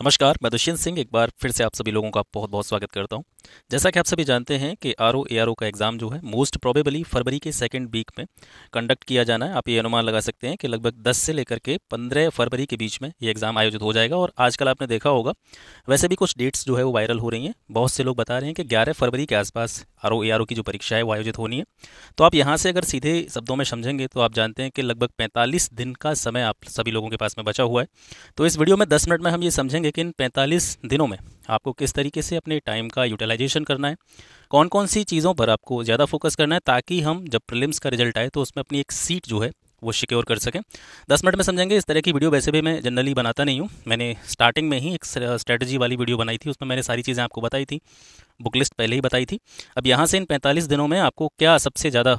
नमस्कार मैं दुष्यंत सिंह एक बार फिर से आप सभी लोगों का बहुत बहुत स्वागत करता हूं जैसा कि आप सभी जानते हैं कि R O A R O का एग्ज़ाम जो है मोस्ट प्रोबेबली फरवरी के सेकंड वीक में कंडक्ट किया जाना है आप ये अनुमान लगा सकते हैं कि लगभग 10 से लेकर के 15 फरवरी के बीच में ये एग्ज़ाम आयोजित हो जाएगा और आजकल आपने देखा होगा वैसे भी कुछ डेट्स जो है वो वायरल हो रही हैं बहुत से लोग बता रहे हैं कि ग्यारह फरवरी के आसपास R O A R O की जो परीक्षा है वो आयोजित होनी है तो आप यहाँ से अगर सीधे शब्दों में समझेंगे तो आप जानते हैं कि लगभग पैंतालीस दिन का समय आप सभी लोगों के पास में बचा हुआ है तो इस वीडियो में दस मिनट में हम ये समझेंगे करेंगे कि इन 45 दिनों में आपको किस तरीके से अपने टाइम का यूटिलाइजेशन करना है कौन कौन सी चीज़ों पर आपको ज़्यादा फोकस करना है ताकि हम जब प्रिलिम्स का रिजल्ट आए तो उसमें अपनी एक सीट जो है वो सिक्योर कर सकें दस मिनट में समझेंगे इस तरह की वीडियो वैसे भी मैं जनरली बनाता नहीं हूँ मैंने स्टार्टिंग में ही एक स्ट्रेटजी वाली वीडियो बनाई थी उसमें मैंने सारी चीज़ें आपको बताई थी बुक लिस्ट पहले ही बताई थी अब यहाँ से इन पैंतालीस दिनों में आपको क्या सबसे ज़्यादा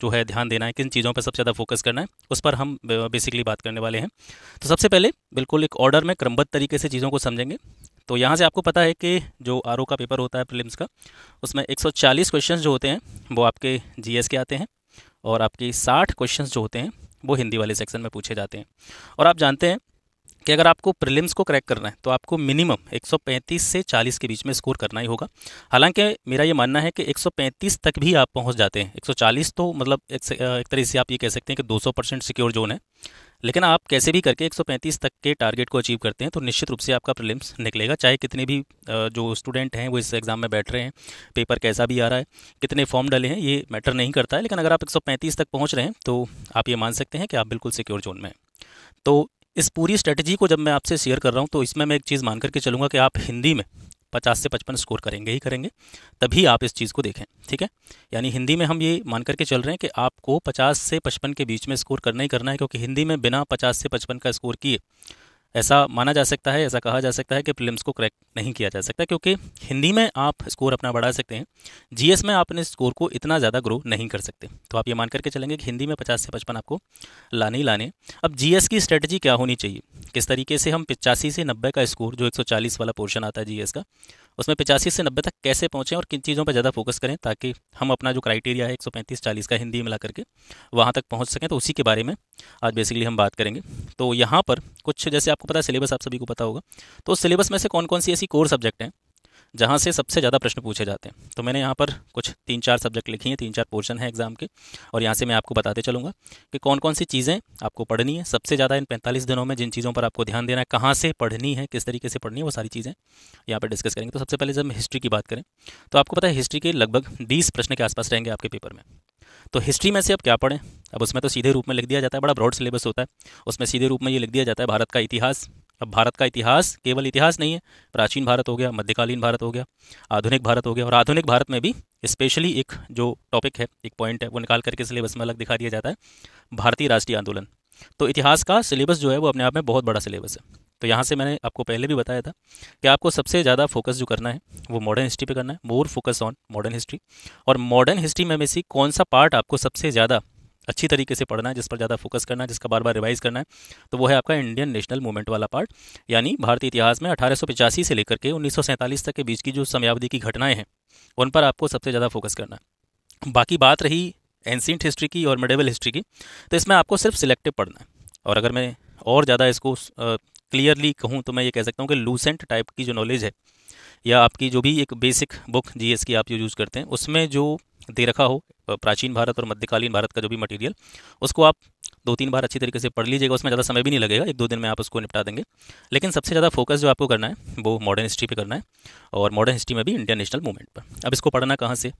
जो है ध्यान देना है किन चीज़ों पर सबसे ज़्यादा फोकस करना है उस पर हम बेसिकली बात करने वाले हैं तो सबसे पहले बिल्कुल एक ऑर्डर में क्रमबद्ध तरीके से चीज़ों को समझेंगे तो यहाँ से आपको पता है कि जो आर का पेपर होता है प्रिलिम्स का उसमें 140 क्वेश्चंस जो होते हैं वो आपके जीएस के आते हैं और आपके 60 क्वेश्चंस जो होते हैं वो हिंदी वाले सेक्शन में पूछे जाते हैं और आप जानते हैं कि अगर आपको प्रीलिम्स को क्रैक करना है तो आपको मिनिमम 135 से 40 के बीच में स्कोर करना ही होगा हालांकि मेरा ये मानना है कि 135 तक भी आप पहुंच जाते हैं 140 तो मतलब एक, एक तरह से आप ये कह सकते हैं कि 200 परसेंट सिक्योर जोन है लेकिन आप कैसे भी करके 135 तक के टारगेट को अचीव करते हैं तो निश्चित रूप से आपका प्रिलिम्स निकलेगा चाहे कितने भी जो स्टूडेंट हैं वो इस एग्ज़ाम में बैठ रहे हैं पेपर कैसा भी आ रहा है कितने फॉर्म डले हैं ये मैटर नहीं करता है लेकिन अगर आप एक तक पहुँच रहे हैं तो आप ये मान सकते हैं कि आप बिल्कुल सिक्योर जोन में तो इस पूरी स्ट्रेटजी को जब मैं आपसे शेयर कर रहा हूँ तो इसमें मैं एक चीज़ मान करके चलूँगा कि आप हिंदी में पचास से पचपन स्कोर करेंगे ही करेंगे तभी आप इस चीज़ को देखें ठीक है यानी हिंदी में हम ये मान करके चल रहे हैं कि आपको पचास से पचपन के बीच में स्कोर करना ही करना है क्योंकि हिंदी में बिना पचास से पचपन का स्कोर किए ऐसा माना जा सकता है ऐसा कहा जा सकता है कि प्रीलिम्स को क्रैक नहीं किया जा सकता क्योंकि हिंदी में आप स्कोर अपना बढ़ा सकते हैं जीएस में आप अपने स्कोर को इतना ज़्यादा ग्रो नहीं कर सकते तो आप ये मान करके चलेंगे कि हिंदी में पचास से पचपन आपको लाने ही लाने अब जीएस की स्ट्रेटजी क्या होनी चाहिए किस तरीके से हम पचासी से नब्बे का स्कोर जो एक वाला पोर्शन आता है जी का उसमें पचासी से नब्बे तक कैसे पहुँचें और किन चीज़ों पर ज़्यादा फोकस करें ताकि हम अपना जो क्राइटेरिया है एक सौ पैंतीस चालीस का हिंदी मिला करके वहाँ तक पहुँच सकें तो उसी के बारे में आज बेसिकली हम बात करेंगे तो यहाँ पर कुछ जैसे आपको पता है सिलेबस आप सभी को पता होगा तो उस सिलेबस में से कौन कौन सी ऐसी कोर सब्जेक्ट हैं जहाँ से सबसे ज़्यादा प्रश्न पूछे जाते हैं तो मैंने यहाँ पर कुछ तीन चार सब्जेक्ट लिखी हैं तीन चार पोर्शन है एग्ज़ाम के और यहाँ से मैं आपको बताते चलूँगा कि कौन कौन सी चीज़ें आपको पढ़नी है सबसे ज़्यादा इन पैंतालीस दिनों में जिन चीज़ों पर आपको ध्यान देना है कहाँ से पढ़नी है किस तरीके से पढ़नी है वो सारी चीज़ें यहाँ पर डिस्कस करेंगे तो सबसे पहले जब हिस्ट्री की बात करें तो आपको पता है हिस्ट्री के लगभग बीस प्रश्न के आसपास रहेंगे आपके पेपर में तो हिस्ट्री में से अब क्या पढ़ें अब उसमें तो सीधे रूप में लिख दिया जाता है बड़ा ब्रॉड सिलेबस होता है उसमें सीधे रूप में ये लिख दिया जाता है भारत का इतिहास अब भारत का इतिहास केवल इतिहास नहीं है प्राचीन भारत हो गया मध्यकालीन भारत हो गया आधुनिक भारत हो गया और आधुनिक भारत में भी स्पेशली एक जो टॉपिक है एक पॉइंट है वो निकाल करके सिलेबस में अलग दिखा दिया जाता है भारतीय राष्ट्रीय आंदोलन तो इतिहास का सिलेबस जो है वो अपने आप में बहुत बड़ा सिलेबस है तो यहाँ से मैंने आपको पहले भी बताया था कि आपको सबसे ज़्यादा फोकस जो करना है वो मॉडर्न हिस्ट्री पे करना है more focus on modern history और मॉडर्न हिस्ट्री में में से कौन सा पार्ट आपको सबसे ज़्यादा अच्छी तरीके से पढ़ना है जिस पर ज़्यादा फोकस करना है जिसका बार बार रिवाइज करना है तो वो है आपका इंडियन नेशनल मूवमेंट वाला पार्ट यानी भारतीय इतिहास में अठारह से लेकर के उन्नीस तक के बीच की जो समयावधि की घटनाएँ हैं उन पर आपको सबसे ज़्यादा फोकस करना है बाकी बात रही एंसेंट हिस्ट्री की और मेडिवल हिस्ट्री की तो इसमें आपको सिर्फ सिलेक्टिव पढ़ना है और अगर मैं और ज़्यादा इसको क्लियरली कहूँ तो मैं ये कह सकता हूँ कि लूसेंट टाइप की जो नॉलेज है या आपकी जो भी एक बेसिक बुक जीएस की आप जो यूज़ करते हैं उसमें जो दे रखा हो प्राचीन भारत और मध्यकालीन भारत का जो भी मटेरियल उसको आप दो तीन बार अच्छी तरीके से पढ़ लीजिएगा उसमें ज़्यादा समय भी नहीं लगेगा एक दो दिन में आप उसको निपटा देंगे लेकिन सबसे ज़्यादा फोकस जो आपको करना है वो मॉडर्न हिस्ट्री पे करना है और मॉडर्न हिस्ट्री में भी इंडियन नेशनल मूवमेंट पर अब इसको पढ़ना कहाँ से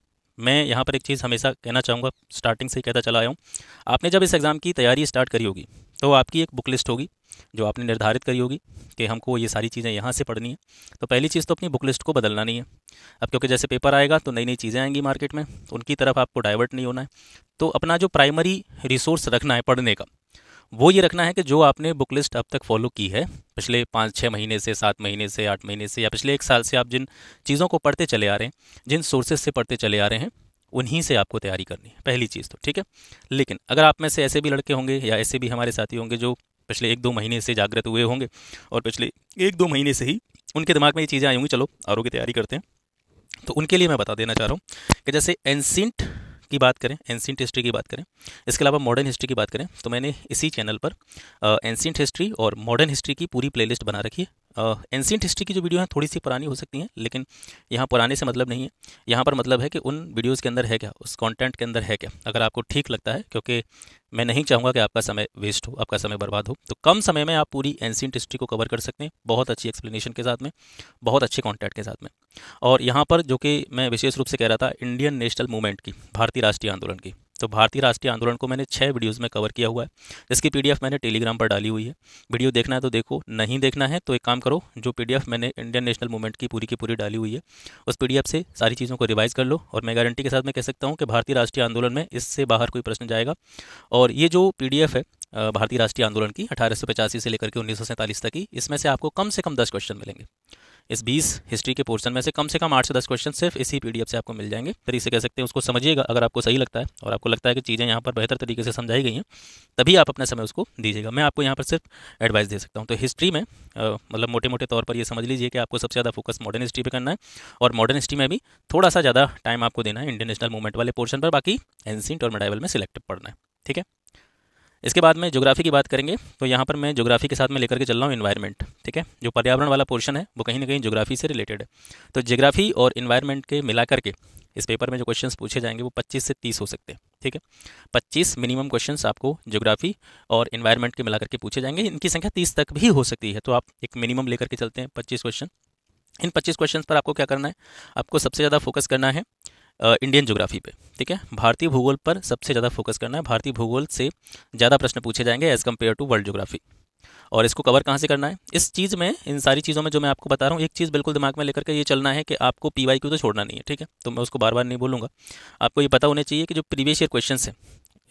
मैं यहाँ पर एक चीज़ हमेशा कहना चाहूँगा स्टार्टिंग से ही कहता चला आया हूँ आपने जब इस एग्ज़ाम की तैयारी स्टार्ट करी होगी तो आपकी एक बुक लिस्ट होगी जो आपने निर्धारित करी होगी कि हमको ये सारी चीज़ें यहाँ से पढ़नी है तो पहली चीज़ तो अपनी बुक लिस्ट को बदलना नहीं है अब क्योंकि जैसे पेपर आएगा तो नई नई चीज़ें आएंगी मार्केट में तो उनकी तरफ आपको डाइवर्ट नहीं होना है तो अपना जो प्राइमरी रिसोर्स रखना है पढ़ने का वो ये रखना है कि जो आपने बुक लिस्ट अब तक फॉलो की है पिछले पाँच छः महीने से सात महीने से आठ महीने से या पिछले एक साल से आप जिन चीज़ों को पढ़ते चले आ रहे हैं जिन सोर्सेज से पढ़ते चले आ रहे हैं उन्हीं से आपको तैयारी करनी है पहली चीज़ तो ठीक है लेकिन अगर आप में से ऐसे भी लड़के होंगे या ऐसे भी हमारे साथी होंगे जो पिछले एक दो महीने से जागृत हुए होंगे और पिछले एक दो महीने से ही उनके दिमाग में ये चीज़ें आई होंगी चलो आरओ की तैयारी करते हैं तो उनके लिए मैं बता देना चाह रहा हूँ कि जैसे एनसेंट की बात करें एनसेंट हिस्ट्री की बात करें इसके अलावा मॉडर्न हिस्ट्री की बात करें तो मैंने इसी चैनल पर एनसेंट हिस्ट्री और मॉडर्न हिस्ट्री की पूरी प्लेलिस्ट बना रखी है एनसियंट हिस्ट्री की जो वीडियो हैं थोड़ी सी पुरानी हो सकती हैं लेकिन यहाँ पुराने से मतलब नहीं है यहाँ पर मतलब है कि उन वीडियोज़ के अंदर है क्या उस कॉन्टेंट के अंदर है क्या अगर आपको ठीक लगता है क्योंकि मैं नहीं चाहूँगा कि आपका समय वेस्ट हो आपका समय बर्बाद हो तो कम समय में आप पूरी एनसियंट हिस्ट्री को कवर कर सकते हैं बहुत अच्छी एक्सप्लेनेशन के साथ में बहुत अच्छे कॉन्टेंट के साथ में और यहाँ पर जो कि मैं विशेष रूप से कह रहा था इंडियन नेशनल मूवमेंट की भारतीय राष्ट्रीय आंदोलन की तो भारतीय राष्ट्रीय आंदोलन को मैंने छः वीडियोज़ में कवर किया हुआ है जिसकी पीडीएफ मैंने टेलीग्राम पर डाली हुई है वीडियो देखना है तो देखो नहीं देखना है तो एक काम करो जो पीडीएफ मैंने इंडियन नेशनल मूवमेंट की पूरी की पूरी डाली हुई है उस पीडीएफ से सारी चीज़ों को रिवाइज़ कर लो और मैं गारंटी के साथ मैं कह सकता हूँ कि भारतीय राष्ट्रीय आंदोलन में इससे बाहर कोई प्रश्न जाएगा और ये जो पी है भारतीय राष्ट्रीय आंदोलन की अठारह से लेकर के उन्नीस तक की इसमें से आपको कम से कम दस क्वेश्चन मिलेंगे इस बीस हिस्ट्री के पोर्शन में से कम से कम आठ से दस क्वेश्चन सिर्फ इसी पी से आपको मिल जाएंगे तरीके से कह सकते हैं उसको समझिएगा अगर आपको सही लगता है और आपको लगता है कि चीज़ें यहाँ पर बेहतर तरीके से समझाई गई हैं तभी आप अपना समय उसको दीजिएगा मैं आपको यहाँ पर सिर्फ एडवाइस दे सकता हूँ तो हिस्ट्री में मतलब मोटे मोटे तौर पर यह समझ लीजिए कि आपको सबसे ज़्यादा फोकस मॉडर्न हिस्ट्री पर करना है और मॉडर्न हिस्ट्री में भी थोड़ा सा ज़्यादा टाइम आपको देना है इंटरनेशनल मूवमेंट वाले पोर्शन पर बाकी एनसेंट और मेडाइवल में सिलेक्टिव पढ़ना है ठीक है इसके बाद में जोग्राफी की बात करेंगे तो यहाँ पर मैं जोग्राफी के साथ में लेकर के चल रहा हूँ इन्वायरमेंट ठीक है जो पर्यावरण वाला पोर्शन है वो कहीं ना कहीं जोग्राफी से रिलेटेड है तो जोग्राफी और इन्वायरमेंट के मिला करके इस पेपर में जो क्वेश्चंस पूछे जाएंगे वो 25 से 30 हो सकते हैं ठीक है पच्चीस मिनिमम क्वेश्चन आपको ज्योग्राफी और इन्वायरमेंट के मिला करके पूछे जाएंगे इनकी संख्या तीस तक भी हो सकती है तो आप एक मिनिमम लेकर के चलते हैं पच्चीस क्वेश्चन इन पच्चीस क्वेश्चन पर आपको क्या करना है आपको सबसे ज़्यादा फोकस करना है इंडियन ज्योग्राफी पे ठीक है भारतीय भूगोल पर सबसे ज़्यादा फोकस करना है भारतीय भूगोल से ज़्यादा प्रश्न पूछे जाएंगे as compare to world geography और इसको कवर कहाँ से करना है इस चीज़ में इन सारी चीज़ों में जो मैं आपको बता रहा हूँ एक चीज़ बिल्कुल दिमाग में लेकर के ये चलना है कि आपको पी वाई क्यू तो छोड़ना नहीं है ठीक है तो मैं उसको बार बार नहीं बोलूँगा आपको ये पता होना चाहिए कि जो प्रीवियस ईयर क्वेश्चन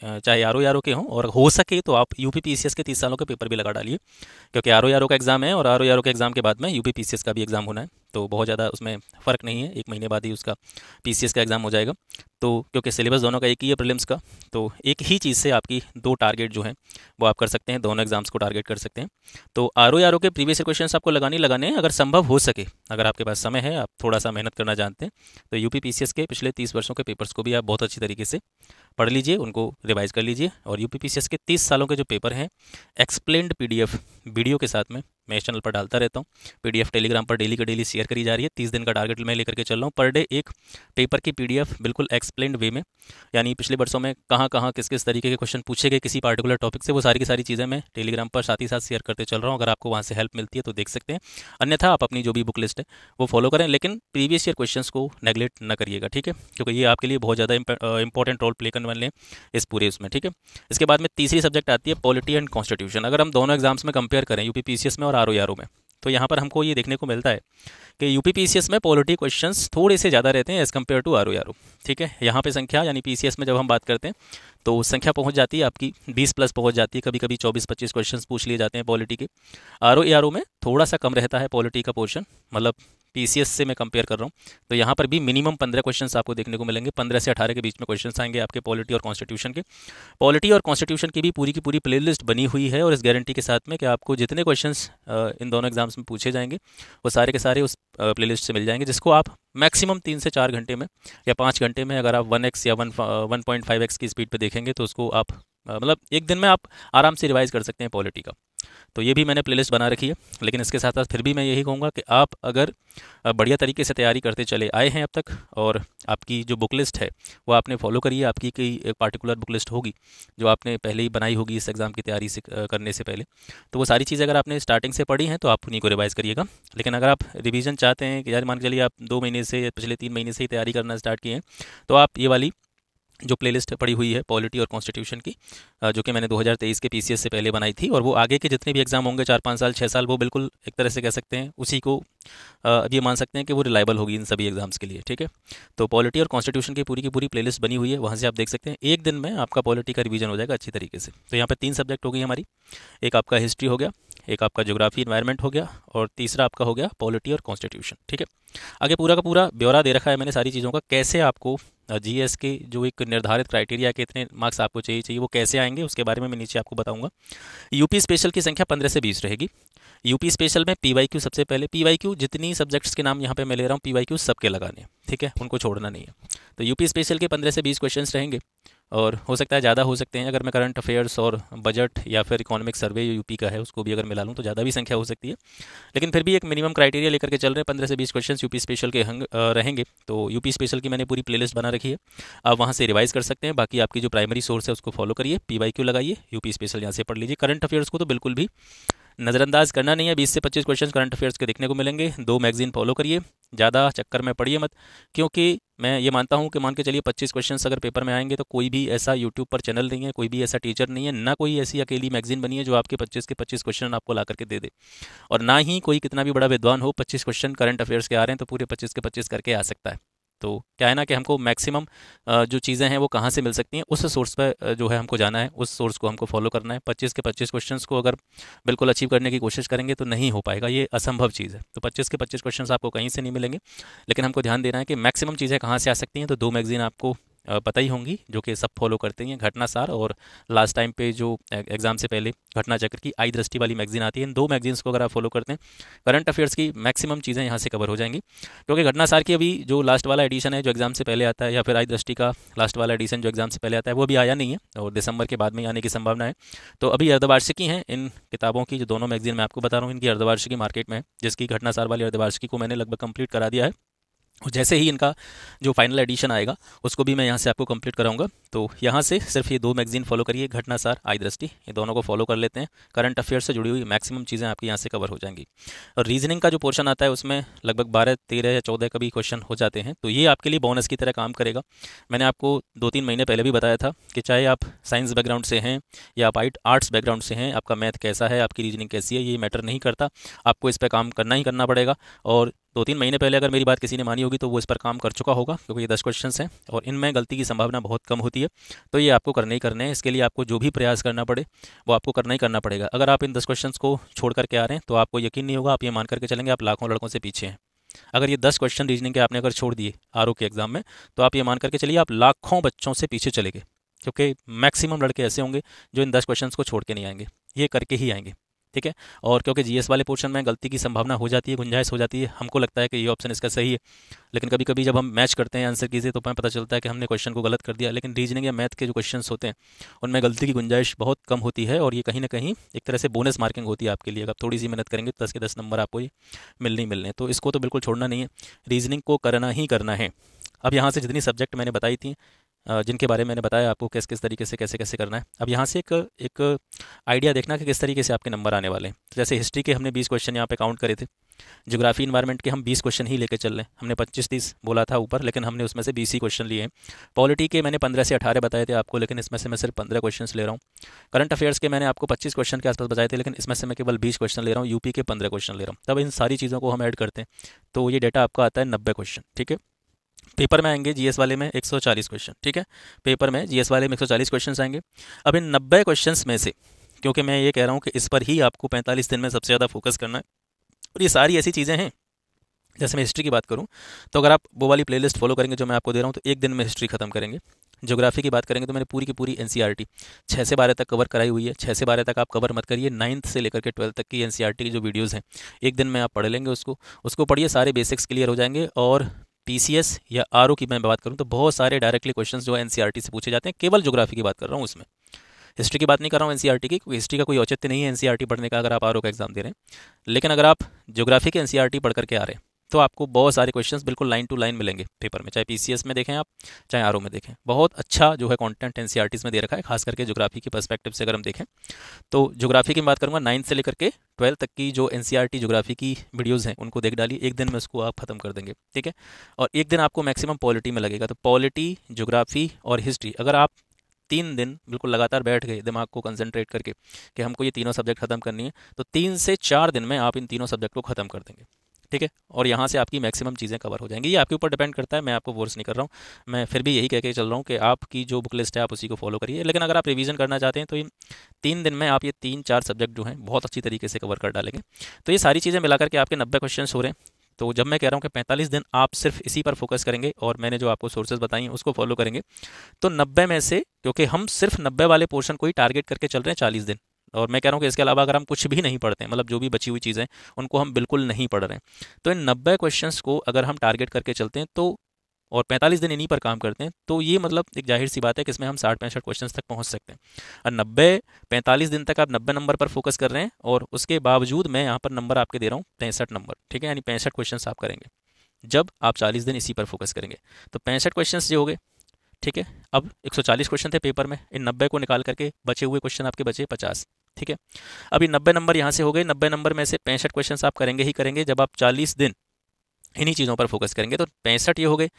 हैं चाहे आर ओ आर ओ के हों और हो सके तो आप U P P C S के तीस सालों के पेपर भी लगा डालिए क्योंकि आर ओ आर ओ का एग्ज़ाम है और आर ओ के एग्ज़ाम के बाद में यू पी पी एस का भी एग्ज़ाम होना है तो बहुत ज़्यादा उसमें फ़र्क नहीं है एक महीने बाद ही उसका पी का एग्ज़ाम हो जाएगा तो क्योंकि सिलेबस दोनों का एक ही है प्रीलिम्स का तो एक ही चीज़ से आपकी दो टारगेट जो है वो आप कर सकते हैं दोनों एग्जाम्स को टारगेट कर सकते हैं तो आर ओ आर ओ के प्रीवियस क्वेश्चन आपको लगाने लगाने अगर संभव हो सके अगर आपके पास समय है आप थोड़ा सा मेहनत करना जानते हैं तो U P P C S के पिछले तीस वर्षों के पेपर्स को भी आप बहुत अच्छी तरीके से पढ़ लीजिए उनको रिवाइज कर लीजिए और U P P C S के तीस सालों के जो पेपर हैं explain P D F video के साथ में मैं इस चैनल पर डालता रहता हूँ पी डी एफ टेलीग्राम पर डेली का डेली शेयर करी जा रही है तीस दिन का टारगेट मैं लेकर के चल रहा हूँ पर डे एक पेपर की पी डी एफ बिल्कुल एक्स एक्सप्लेन वे में यानी पिछले वर्षों में कहाँ कहाँ किस किस तरीके के क्वेश्चन पूछे गए किसी पार्टिकुलर टॉपिक से वो सारी की सारी चीज़ें मैं टेलीग्राम पर साथ ही साथ शेयर करते चल रहा हूँ अगर आपको वहाँ से हेल्प मिलती है तो देख सकते हैं अन्यथा आप अपनी जो भी बुक लिस्ट है वो फॉलो करें लेकिन प्रीवियस ईयर क्वेश्चन को नेगलेक्ट न करिएगा ठीक है क्योंकि ये आपके लिए बहुत ज़्यादा इंपॉर्टेंट रोल प्ले करने वाले हैं इस पूरे उसमें ठीक है इसके बाद में तीसरी सब्जेक्ट आती है पॉलिटी एंड कॉन्स्टिट्यूशन अगर हम दोनों एग्जाम्स में कंपेयर करें यू में और आर e में तो यहाँ पर हमको ये देखने को मिलता है कि यू पी में पॉलिटी क्वेश्चन थोड़े से ज़्यादा रहते हैं as compare to R O R O ठीक है यहाँ पे संख्या यानी पी में जब हम बात करते हैं तो संख्या पहुँच जाती है आपकी बीस प्लस पहुँच जाती है कभी कभी चौबीस पच्चीस क्वेश्चन पूछ लिए जाते हैं पॉलिटी के आर ओ में थोड़ा सा कम रहता है पॉलिटी का पोर्शन मतलब पीसीएस से मैं कंपेयर कर रहा हूँ तो यहाँ पर भी मिनिमम पंद्रह क्वेश्चन आपको देखने को मिलेंगे पंद्रह से अठारह के बीच में क्वेश्चन आएंगे आपके पॉलिटी और कॉन्स्टिट्यूशन के पॉलिटी और कॉन्स्टिट्यूशन की भी पूरी की पूरी प्ले बनी हुई है और इस गारंटी के साथ में कि आपको जितने क्वेश्चन इन दोनों एग्जाम्स में पूछे जाएंगे वो सारे के सारे उस प्ले से मिल जाएंगे जिसको आप मैक्सिमम तीन से चार घंटे में या पाँच घंटे में अगर आप वन एक्स या one one point five x की स्पीड पर देखेंगे तो उसको आप मतलब एक दिन में आप आराम से रिवाइज कर सकते हैं पॉलिटी का तो ये भी मैंने प्लेलिस्ट बना रखी है लेकिन इसके साथ साथ फिर भी मैं यही कहूँगा कि आप अगर बढ़िया तरीके से तैयारी करते चले आए हैं अब तक और आपकी जो बुक लिस्ट है वो आपने फॉलो करी है आपकी कई एक पार्टिकुलर बुक लिस्ट होगी जो आपने पहले ही बनाई होगी इस एग्ज़ाम की तैयारी से करने से पहले तो वो सारी चीज़ें अगर आपने स्टार्टिंग से पढ़ी हैं तो आप उन्हीं को रिवाइज़ करिएगा लेकिन अगर आप रिविज़न चाहते हैं कि यार मान के चलिए आप दो महीने से पिछले तीन महीने से ही तैयारी करना स्टार्ट किए हैं तो आप ये वाली जो प्लेलिस्ट पड़ी हुई है पॉलिटी और कॉन्स्टिट्यूशन की जो कि मैंने 2023 के पीसीएस से पहले बनाई थी और वो आगे के जितने भी एग्ज़ाम होंगे चार पाँच साल छः साल वो बिल्कुल एक तरह से कह सकते हैं उसी को ये मान सकते हैं कि वो रिलायबल होगी इन सभी एग्ज़ाम्स के लिए ठीक है तो पॉलिटी और कॉन्स्टिट्यूशन की पूरी की पूरी प्लेलिस्ट बनी हुई है वहाँ से आप देख सकते हैं एक दिन में आपका पॉलिटी का रिविजन हो जाएगा अच्छी तरीके से तो यहाँ पर तीन सब्जेक्ट हो गई हमारी एक आपका हिस्ट्री हो गया एक आपका जोग्राफी इन्वायरमेंट हो गया और तीसरा आपका हो गया पॉलिटी और कॉन्स्टिट्यूशन ठीक है आगे पूरा का पूरा ब्यौरा दे रखा है मैंने सारी चीज़ों का कैसे आपको एस के जो एक निर्धारित क्राइटेरिया के इतने मार्क्स आपको चाहिए चाहिए वो कैसे आएंगे उसके बारे में मैं नीचे आपको बताऊंगा यूपी स्पेशल की संख्या पंद्रह से बीस रहेगी यूपी स्पेशल में क्यू सबसे पहले क्यू जितनी सब्जेक्ट्स के नाम यहाँ पे मैं ले रहा हूँ क्यू सबके लगाने ठीक है उनको छोड़ना नहीं है तो यूपी स्पेशल के पंद्रह से बीस क्वेश्चन रहेंगे और हो सकता है ज़्यादा हो सकते हैं अगर मैं करंट अफेयर्स और बजट या फिर इकोनॉमिक सर्वे यूपी का है उसको भी अगर मिला लूँ तो ज़्यादा भी संख्या हो सकती है लेकिन फिर भी एक मिनिमम क्राइटेरिया लेकर के चल रहे हैं पंद्रह से बीस क्वेश्चन यूपी स्पेशल के हंग रहेंगे तो यूपी स्पेशल की मैंने पूरी प्लेलिस्ट बना रखी है आप वहाँ से रिवाइज़ कर सकते हैं बाकी आपकी जो प्राइमरी सोर्स है उसको फॉलो करिए पी लगाइए यूपी स्पेशल यहाँ से पढ़ लीजिए करंट अफेयर्स को तो बिल्कुल भी नज़रअंदाज करना नहीं है बीस से पच्चीस क्वेश्चन करंट अफेयर्स के देखने को मिलेंगे दो मैगजीन फॉलो करिए ज़्यादा चक्कर में पढ़िए मत क्योंकि मैं ये मानता हूँ कि मान के चलिए पच्चीस क्वेश्चन अगर पेपर में आएंगे तो कोई भी ऐसा यूट्यूब पर चैनल नहीं है कोई भी ऐसा टीचर नहीं है ना कोई ऐसी अकेली मैगजीन बनी है जो आपके पच्चीस के पच्चीस क्वेश्चन आपको ला करके दे दे और ना ही कोई कितना भी बड़ा विद्वान हो पच्चीस क्वेश्चन करंट अफेयर्स के आ रहे हैं तो पूरे पच्चीस के पच्चीस करके आ सकता है तो क्या है ना कि हमको मैक्सिमम जो चीज़ें हैं वो कहाँ से मिल सकती हैं उस सोर्स पर जो है हमको जाना है उस सोर्स को हमको फॉलो करना है पच्चीस के पच्चीस क्वेश्चन को अगर बिल्कुल अचीव करने की कोशिश करेंगे तो नहीं हो पाएगा ये असंभव चीज़ है तो पच्चीस के पच्चीस क्वेश्चन आपको कहीं से नहीं मिलेंगे लेकिन हमको ध्यान देना है कि मैक्सिमम चीज़ें कहाँ से आ सकती हैं तो दो मैगजीन आपको पता ही होंगी जो कि सब फॉलो करते हैं घटना सार और लास्ट टाइम पे जो एग्ज़ाम e-, से पहले घटना चक्र की आई दृष्टि वाली मैगजीन आती है इन दो मैगजीन्स को अगर आप फॉलो करते हैं करंट अफेयर्स की मैक्सिमम चीज़ें यहाँ से कवर हो जाएंगी क्योंकि घटना सार की अभी जो लास्ट वाला एडिशन है जो एग्ज़ाम से पहले आता है या फिर आई दृष्टि का लास्ट वाला एडिशन जो एग्ज़ाम से पहले आता है वो अभी आया नहीं है और दिसंबर के बाद में आने की संभावना है तो अभी अर्धवार्षिकी हैं इन किताबों की जो दोनों मैगजीन मैं आपको बता रहा हूँ इनकी अर्धवार्षिकी मार्केट में जिसकी जिसकी घटनासार वाली अर्धवार्षिकी को मैंने लगभग कंप्लीट करा दिया है और जैसे ही इनका जो फाइनल एडिशन आएगा उसको भी मैं यहाँ से आपको कंप्लीट कराऊंगा तो यहाँ से सिर्फ ये दो मैगजीन फॉलो करिए घटनासार आई दृष्टि ये दोनों को फॉलो कर लेते हैं करंट अफेयर से जुड़ी हुई मैक्सिमम चीज़ें आपकी यहाँ से कवर हो जाएंगी और रीजनिंग का जो पोर्शन आता है उसमें लगभग बारह तेरह या चौदह का भी क्वेश्चन हो जाते हैं तो ये आपके लिए बोनस की तरह काम करेगा मैंने आपको दो तीन महीने पहले भी बताया था कि चाहे आप साइंस बैकग्राउंड से हैं या आप आर्ट्स बैकग्राउंड से हैं आपका मैथ कैसा है आपकी रीजनिंग कैसी है ये मैटर नहीं करता आपको इस पर काम करना ही करना पड़ेगा और दो तीन महीने पहले अगर मेरी बात किसी ने मानी होगी तो वो इस पर काम कर चुका होगा क्योंकि ये दस क्वेश्चन हैं और इनमें गलती की संभावना बहुत कम होती है तो ये आपको करने ही करने हैं इसके लिए आपको जो भी प्रयास करना पड़े वो आपको करना ही करना पड़ेगा अगर आप इन दस क्वेश्चन को छोड़ करके आ रहे हैं तो आपको यकीन नहीं होगा आप ये मान करके चलेंगे आप लाखों लड़कों से पीछे हैं अगर ये दस क्वेश्चन रीजनिंग के आपने अगर छोड़ दिए आर के एग्जाम में तो आप ये मान करके चलिए आप लाखों बच्चों से पीछे चले गए क्योंकि मैक्सिमम लड़के ऐसे होंगे जो इन दस क्वेश्चन को छोड़ के नहीं आएंगे ये करके ही आएंगे ठीक है और क्योंकि जीएस वाले पोर्शन में गलती की संभावना हो जाती है गुंजाइश हो जाती है हमको लगता है कि ये ऑप्शन इसका सही है लेकिन कभी कभी जब हम मैच करते हैं आंसर कीजिए तो हमें पता चलता है कि हमने क्वेश्चन को गलत कर दिया लेकिन रीजनिंग या मैथ के जो क्वेश्चन होते हैं उनमें गलती की गुंजाइश बहुत कम होती है और ये कहीं ना कहीं एक तरह से बोनस मार्किंग होती है आपके लिए आप थोड़ी सी मेहनत करेंगे तो दस के दस नंबर आपको ये मिलने ही मिलने तो इसको तो बिल्कुल छोड़ना नहीं है रीजनिंग को करना ही करना है अब यहाँ से जितनी सब्जेक्ट मैंने बताई थी जिनके बारे में मैंने बताया आपको किस किस तरीके से कैसे कैसे करना है अब यहाँ से एक एक आइडिया देखना कि किस तरीके से आपके नंबर आने वाले हैं तो जैसे हिस्ट्री के हमने बीस क्वेश्चन यहाँ पे काउंट करे थे जोग्राफी इन्वायरमेंट के हम बीस क्वेश्चन ही लेकर चल रहे हैं हमने पच्चीस तीस बोला था ऊपर लेकिन हमने उसमें से बीस ही क्वेश्चन लिए हैं पॉलिटी के मैंने पंद्रह से अठारह बताए थे आपको लेकिन इसमें से मैं सिर्फ पंद्रह क्वेश्चन ले रहा हूँ करंट अफेयर्स के मैंने आपको पच्चीस क्वेश्चन के आसपास बताए थे लेकिन इसमें से मैं केवल बीस क्वेश्चन ले रहा हूँ यूपी के पंद्रह क्वेश्चन ले रहा हूँ तब इन सारी चीज़ों को हम ऐड करते हैं तो ये डेटा आपका आता है नब्बे क्वेश्चन ठीक है पेपर में आएंगे जीएस वाले में 140 क्वेश्चन ठीक है पेपर में जीएस वाले में 140 क्वेश्चंस आएंगे अब इन 90 क्वेश्चंस में से क्योंकि मैं ये कह रहा हूँ कि इस पर ही आपको 45 दिन में सबसे ज़्यादा फोकस करना है और ये सारी ऐसी चीज़ें हैं जैसे मैं हिस्ट्री की बात करूँ तो अगर आप वो वाली प्ले फॉलो करेंगे जो मैं आपको दे रहा हूँ तो एक दिन में हिस्ट्री खत्म करेंगे जोग्राफी की बात करेंगे तो मैंने पूरी की पूरी एन सी छः से बारह तक कवर कराई हुई है छः से बारह तक आप कवर मत करिए नाइन्थ से लेकर के ट्वेल्थ तक की एन e की जो वीडियोज़ हैं एक दिन में आप पढ़ लेंगे उसको उसको पढ़िए सारे बेसिक्स क्लियर हो जाएंगे और टीसीएस या आर की मैं बात करूँ तो बहुत सारे डायरेक्टली क्वेश्चन जो एन e से पूछे जाते हैं केवल जोग्राफी की बात कर रहा हूँ उसमें हिस्ट्री की बात नहीं कर रहा हूँ एन e की क्योंकि हिस्ट्री का कोई औचित्य नहीं है एन e पढ़ने का अगर आप आर का एग्जाम दे रहे हैं लेकिन अगर आप जोग्राफी के एन पढ़ करके आ रहे हैं तो आपको बहुत सारे क्वेश्चंस बिल्कुल लाइन टू लाइन मिलेंगे पेपर में चाहे पीसीएस में देखें आप चाहे आर में देखें बहुत अच्छा जो है कंटेंट एनसीईआरटीज में दे रखा है खास करके ज्योग्राफी के पर्सपेक्टिव से अगर हम देखें तो ज्योग्राफी की बात करूँगा नाइन्थ से लेकर के ट्वेल्थ तक की जो एन ज्योग्राफी e की वीडियोज़ हैं उनको देख डालिए एक दिन में उसको आप ख़त्म कर देंगे ठीक है और एक दिन आपको मैक्सिमम पॉलिटी में लगेगा तो पॉलिटी ज्योग्राफी और हिस्ट्री अगर आप तीन दिन बिल्कुल लगातार बैठ गए दिमाग को कंसंट्रेट करके कि हमको ये तीनों सब्जेक्ट ख़त्म करनी है तो तीन से चार दिन में आप इन तीनों सब्जेक्ट को ख़त्म कर देंगे ठीक है और यहाँ से आपकी मैक्सिमम चीज़ें कवर हो जाएंगी ये आपके ऊपर डिपेंड करता है मैं आपको फोर्स नहीं कर रहा हूँ मैं फिर भी यही कह के चल रहा हूँ कि आपकी जो बुक लिस्ट है आप उसी को फॉलो करिए लेकिन अगर आप रिविज़न करना चाहते हैं तो इन तीन दिन में आप ये तीन चार सब्जेक्ट जो हैं बहुत अच्छी तरीके से कवर कर डालेंगे तो ये सारी चीज़ें मिला करके आपके नब्बे क्वेश्चन हो रहे हैं तो जब मैं कह रहा हूँ कि पैंतालीस दिन आप सिर्फ इसी पर फोकस करेंगे और मैंने जो आपको सोर्सेज बताई हैं उसको फॉलो करेंगे तो नब्बे में से क्योंकि हम सिर्फ नब्बे वाले पोर्शन को ही टारगेट करके चल रहे हैं चालीस दिन और मैं कह रहा हूँ कि इसके अलावा अगर हम कुछ भी नहीं पढ़ते मतलब जो भी बची हुई चीज़ें उनको हम बिल्कुल नहीं पढ़ रहे हैं तो इन नब्बे क्वेश्चन को अगर हम टारगेट करके चलते हैं तो और 45 दिन इन्हीं पर काम करते हैं तो ये मतलब एक जाहिर सी बात है कि इसमें हम साठ पैंसठ क्वेश्चन तक पहुंच सकते हैं और नब्बे पैंतालीस दिन तक आप नब्बे नंबर पर फोकस कर रहे हैं और उसके बावजूद मैं यहाँ पर नंबर आपके दे रहा हूँ पैंसठ नंबर ठीक है यानी पैंसठ क्वेश्चन आप करेंगे जब आप चालीस दिन इसी पर फोकस करेंगे तो पैंसठ क्वेश्चन जो हो गए ठीक है अब एक क्वेश्चन थे पेपर में इन नब्बे को निकाल करके बचे हुए क्वेश्चन आपके बचे पचास ठीक है अभी नब्बे नंबर यहाँ से हो गए नब्बे नंबर में से पैंसठ क्वेश्चन आप करेंगे ही करेंगे जब आप चालीस दिन इन्हीं चीज़ों पर फोकस करेंगे तो पैंसठ ये हो गए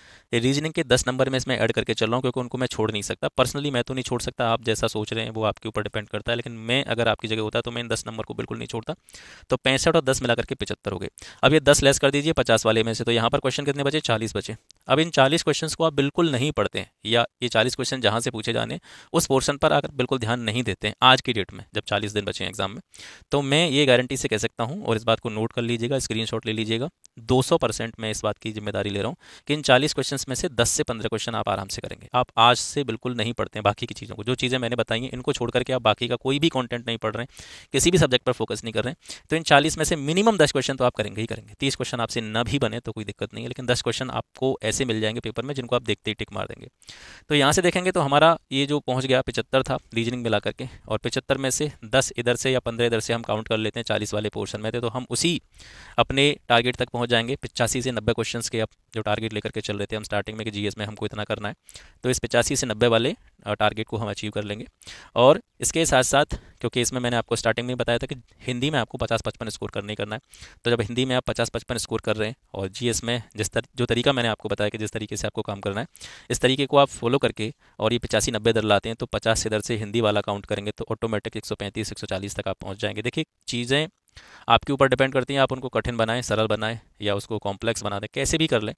रीजनिंग के दस नंबर में इसमें ऐड करके चल रहा हूँ क्योंकि उनको मैं छोड़ नहीं सकता पर्सनली मैं तो नहीं छोड़ सकता आप जैसा सोच रहे हैं वो आपके ऊपर डिपेंड करता है लेकिन मैं अगर आपकी जगह होता तो मैं इन दस नंबर को बिल्कुल नहीं छोड़ता तो पैंसठ और दस मिला करके पचहत्तर हो गए अब ये दस लेस कर दीजिए पचास वाले में से तो यहाँ पर क्वेश्चन कितने बचे चालीस बचे अब इन चालीस क्वेश्चन को आप बिल्कुल नहीं पढ़ते हैं या ये चालीस क्वेश्चन जहाँ से पूछे जाने उस पोर्शन पर अगर बिल्कुल ध्यान नहीं देते हैं आज की डेट में जब चालीस दिन बचे हैं एग्जाम में तो मैं ये गारंटी से कह सकता हूँ और इस बात को नोट कर लीजिएगा स्क्रीन ले लीजिएगा दो सौ परसेंट मैं इस बात की जिम्मेदारी ले रहा हूँ कि इन चालीस क्वेश्चन में से दस से पंद्रह क्वेश्चन आप आराम से करेंगे आप आज से बिल्कुल नहीं पढ़ते हैं बाकी की चीज़ों को जो चीज़ें मैंने बताई हैं इनको छोड़ करके आप बाकी का कोई भी कॉन्टेंट नहीं पढ़ रहे हैं किसी भी सब्जेक्ट पर फोकस नहीं कर रहे हैं तो इन चालीस में से मिनिमम दस क्वेश्चन तो आप करेंगे ही करेंगे तीस क्वेश्चन आपसे न भी बने तो कोई दिक्कत नहीं है लेकिन दस क्वेश्चन आपको ऐसे ऐसे मिल जाएंगे पेपर में जिनको आप देखते ही टिक मार देंगे तो यहाँ से देखेंगे तो हमारा ये जो पहुँच गया पिचहत्तर था रीजनिंग मिला करके और पिचहत्तर में से दस इधर से या पंद्रह इधर से हम काउंट कर लेते हैं चालीस वाले पोर्शन में थे तो हम उसी अपने टारगेट तक पहुँच जाएंगे पिचासी से नब्बे क्वेश्चन के आप जो टारगेट लेकर के चल रहे थे हम स्टार्टिंग में कि जीएस में हमको इतना करना है तो इस पचासी से नब्बे वाले टारगेट को हम अचीव कर लेंगे और इसके साथ साथ क्योंकि इसमें मैंने आपको स्टार्टिंग में बताया था कि हिंदी में आपको पचास पचपन स्कोर करने करना है तो जब हिंदी में आप पचास पचपन स्कोर कर रहे हैं और जी में जिस तर, जो तरीका मैंने आपको बताया कि जिस तरीके से आपको काम करना है इस तरीके को आप फॉलो करके और ये पचासी नब्बे दर लाते हैं तो पचास से दर से हिंदी वाला काउंट करेंगे तो ऑटोमेटिक एक सौ पैंतीस तक आप पहुँच जाएंगे देखिए चीज़ें आपके ऊपर डिपेंड करती हैं आप उनको कठिन बनाएं सरल बनाएं या उसको कॉम्प्लेक्स बना दें कैसे भी कर लें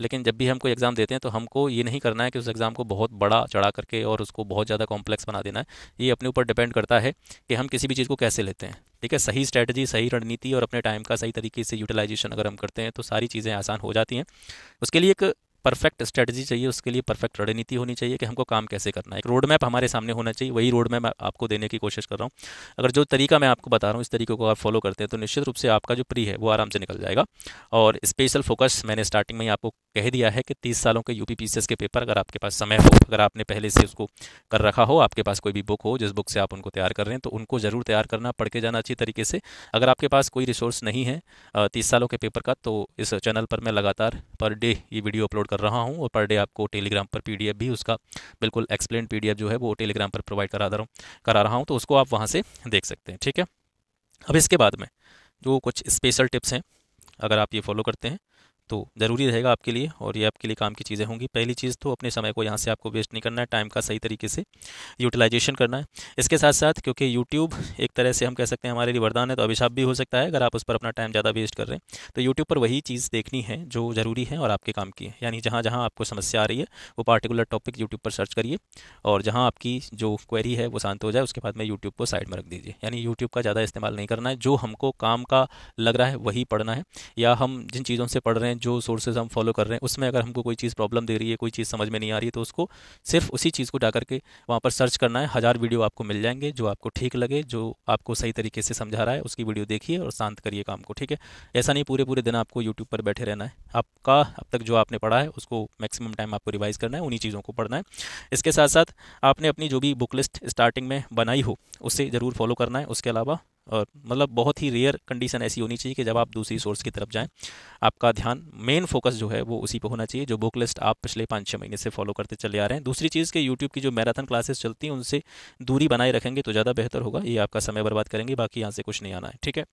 लेकिन जब भी हम कोई एग्ज़ाम देते हैं तो हमको ये नहीं करना है कि उस एग्ज़ाम को बहुत बड़ा चढ़ा करके और उसको बहुत ज़्यादा कॉम्प्लेक्स बना देना है ये अपने ऊपर डिपेंड करता है कि हम किसी भी चीज़ को कैसे लेते हैं ठीक है सही स्ट्रैटेजी सही रणनीति और अपने टाइम का सही तरीके से यूटिलाइजेशन अगर हम करते हैं तो सारी चीज़ें आसान हो जाती हैं उसके लिए एक परफेक्ट स्ट्रेटजी चाहिए उसके लिए परफेक्ट रणनीति होनी चाहिए कि हमको काम कैसे करना है एक रोड मैप हमारे सामने होना चाहिए वही रोड मैप आपको देने की कोशिश कर रहा हूँ अगर जो तरीका मैं आपको बता रहा हूँ इस तरीके को आप फॉलो करते हैं तो निश्चित रूप से आपका जो प्री है वो आराम से निकल जाएगा और स्पेशल फोकस मैंने स्टार्टिंग में ही आपको कह दिया है कि तीस सालों के यू पी के पेपर अगर आपके पास समय हो अगर आपने पहले से उसको कर रखा हो आपके पास कोई भी बुक हो जिस बुक से आप उनको तैयार कर रहे हैं तो उनको ज़रूर तैयार करना पढ़ के जाना अच्छी तरीके से अगर आपके पास कोई रिसोर्स नहीं है तीस सालों के पेपर का तो इस चैनल पर मैं लगातार पर डे ये वीडियो अपलोड कर रहा हूँ और पर डे आपको टेलीग्राम पर पी भी उसका बिल्कुल एक्सप्लेन पी जो है वो टेलीग्राम पर प्रोवाइड करा रहा हूँ करा रहा हूँ तो उसको आप वहाँ से देख सकते हैं ठीक है अब इसके बाद में जो कुछ स्पेशल टिप्स हैं अगर आप ये फॉलो करते हैं तो ज़रूरी रहेगा आपके लिए और ये आपके लिए काम की चीज़ें होंगी पहली चीज़ तो अपने समय को यहाँ से आपको वेस्ट नहीं करना है टाइम का सही तरीके से यूटिलाइजेशन करना है इसके साथ साथ क्योंकि यूट्यूब एक तरह से हम कह सकते हैं हमारे लिए वरदान है तो अभिशाप भी हो सकता है अगर आप उस पर अपना टाइम ज़्यादा वेस्ट कर रहे हैं तो यूट्यूब पर वही चीज़ देखनी है जो ज़रूरी है और आपके काम की है यानी जहाँ जहाँ आपको समस्या आ रही है वो पार्टिकुलर टॉपिक यूट्यूब पर सर्च करिए और जहाँ आपकी जो क्वेरी है वो शांत हो जाए उसके बाद में यूट्यूब को साइड में रख दीजिए यानी यूट्यूब का ज़्यादा इस्तेमाल नहीं करना है जो हमको काम का लग रहा है वही पढ़ना है या हम जिन चीज़ों से पढ़ रहे हैं हैं जो सोर्सेज हम फॉलो कर रहे हैं उसमें अगर हमको कोई चीज़ प्रॉब्लम दे रही है कोई चीज़ समझ में नहीं आ रही है तो उसको सिर्फ उसी चीज़ को जा करके वहाँ पर सर्च करना है हज़ार वीडियो आपको मिल जाएंगे जो आपको ठीक लगे जो आपको सही तरीके से समझा रहा है उसकी वीडियो देखिए और शांत करिए काम को ठीक है ऐसा नहीं पूरे पूरे दिन आपको यूट्यूब पर बैठे रहना है आपका अब तक जो आपने पढ़ा है उसको मैक्सिमम टाइम आपको रिवाइज करना है उन्हीं चीज़ों को पढ़ना है इसके साथ साथ आपने अपनी जो भी बुक लिस्ट स्टार्टिंग में बनाई हो उसे ज़रूर फॉलो करना है उसके अलावा और मतलब बहुत ही रेयर कंडीशन ऐसी होनी चाहिए कि जब आप दूसरी सोर्स की तरफ जाएं आपका ध्यान मेन फोकस जो है वो उसी पर होना चाहिए जो बुक लिस्ट आप पिछले पाँच छः महीने से फॉलो करते चले आ रहे हैं दूसरी चीज़ कि यूट्यूब की जो मैराथन क्लासेस चलती हैं उनसे दूरी बनाए रखेंगे तो ज़्यादा बेहतर होगा ये आपका समय बर्बाद करेंगे बाकी यहाँ से कुछ नहीं आना है ठीक है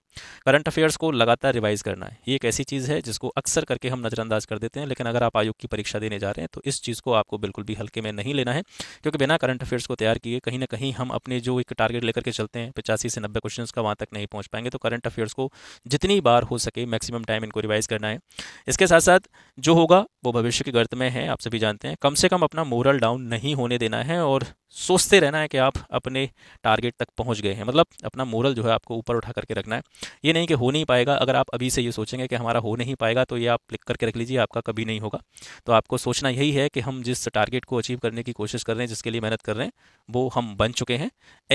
करंट अफेयर्स को लगातार रिवाइज करना है ये एक ऐसी चीज़ है जिसको अक्सर करके हम नज़रअंदाज कर देते हैं लेकिन अगर आप आयोग की परीक्षा देने जा रहे हैं तो इस चीज़ को आपको बिल्कुल भी हल्के में नहीं लेना है क्योंकि बिना करंट अफेयर्स को तैयार किए कहीं ना कहीं हम अपने जो एक टारगेट लेकर के चलते हैं पचासी से नब्बे क्वेश्चन का वहाँ तक नहीं पहुँच पाएंगे तो करंट अफेयर्स को जितनी बार हो सके मैक्सिमम टाइम इनको रिवाइज करना है इसके साथ साथ जो होगा वो भविष्य के गर्त में है आप सभी जानते हैं कम से कम अपना मोरल डाउन नहीं होने देना है और सोचते रहना है कि आप अपने टारगेट तक पहुंच गए हैं मतलब अपना मोरल जो है आपको ऊपर उठा करके रखना है ये नहीं कि हो नहीं पाएगा अगर आप अभी से ये सोचेंगे कि हमारा हो नहीं पाएगा तो ये आप क्लिक करके रख लीजिए आपका कभी नहीं होगा तो आपको सोचना यही है कि हम जिस टारगेट को अचीव करने की कोशिश कर रहे हैं जिसके लिए मेहनत कर रहे हैं वो हम बन चुके हैं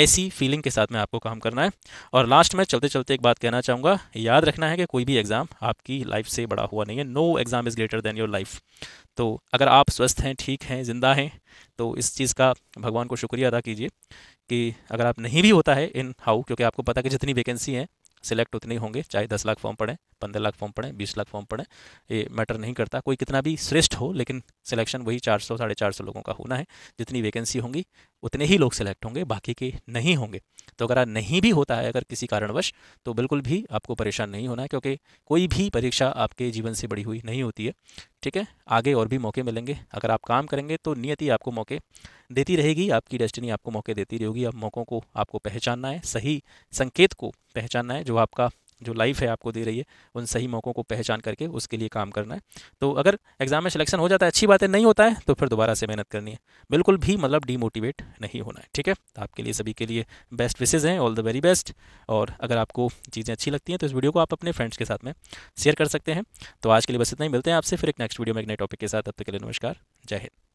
ऐसी फीलिंग के साथ में आपको काम करना है और लास्ट में चलते चलते एक बात कहना चाहूँगा याद रखना है कि कोई भी एग्ज़ाम आपकी लाइफ से बड़ा हुआ नहीं है no exam is greater than your life तो अगर आप स्वस्थ हैं ठीक हैं ज़िंदा हैं तो इस चीज़ का भगवान को शुक्रिया अदा कीजिए कि अगर आप नहीं भी होता है इन हाउ क्योंकि आपको पता कि जितनी वैकेंसी हैं सिलेक्ट उतने होंगे चाहे दस लाख फॉर्म पड़े पंद्रह लाख फॉर्म पड़े बीस लाख फॉर्म पड़े ये मैटर नहीं करता कोई कितना भी श्रेष्ठ हो लेकिन सिलेक्शन वही चार सौ साढ़े चार सौ लोगों का होना है जितनी वैकेंसी होंगी उतने ही लोग सिलेक्ट होंगे बाकी के नहीं होंगे तो अगर नहीं भी होता है अगर किसी कारणवश तो बिल्कुल भी आपको परेशान नहीं होना है क्योंकि कोई भी परीक्षा आपके जीवन से बड़ी हुई नहीं होती है ठीक है आगे और भी मौके मिलेंगे अगर आप काम करेंगे तो नियति आपको मौके देती रहेगी आपकी डेस्टिनी आपको मौके देती रहेगी आप मौक़ों को आपको पहचानना है सही संकेत को पहचानना है जो आपका जो लाइफ है आपको दे रही है उन सही मौक़ों को पहचान करके उसके लिए काम करना है तो अगर एग्ज़ाम में सिलेक्शन हो जाता है अच्छी बात है नहीं होता है तो फिर दोबारा से मेहनत करनी है बिल्कुल भी मतलब डीमोटिवेट नहीं होना है ठीक है तो आपके लिए सभी के लिए बेस्ट विशेज़ हैं ऑल द वेरी बेस्ट और अगर आपको चीज़ें अच्छी लगती हैं तो इस वीडियो को आप अपने फ्रेंड्स के साथ में शेयर कर सकते हैं तो आज के लिए बस इतना ही मिलते हैं आपसे फिर एक नेक्स्ट वीडियो में एक नए टॉपिक के साथ अब तक के लिए नमस्कार जय हिंद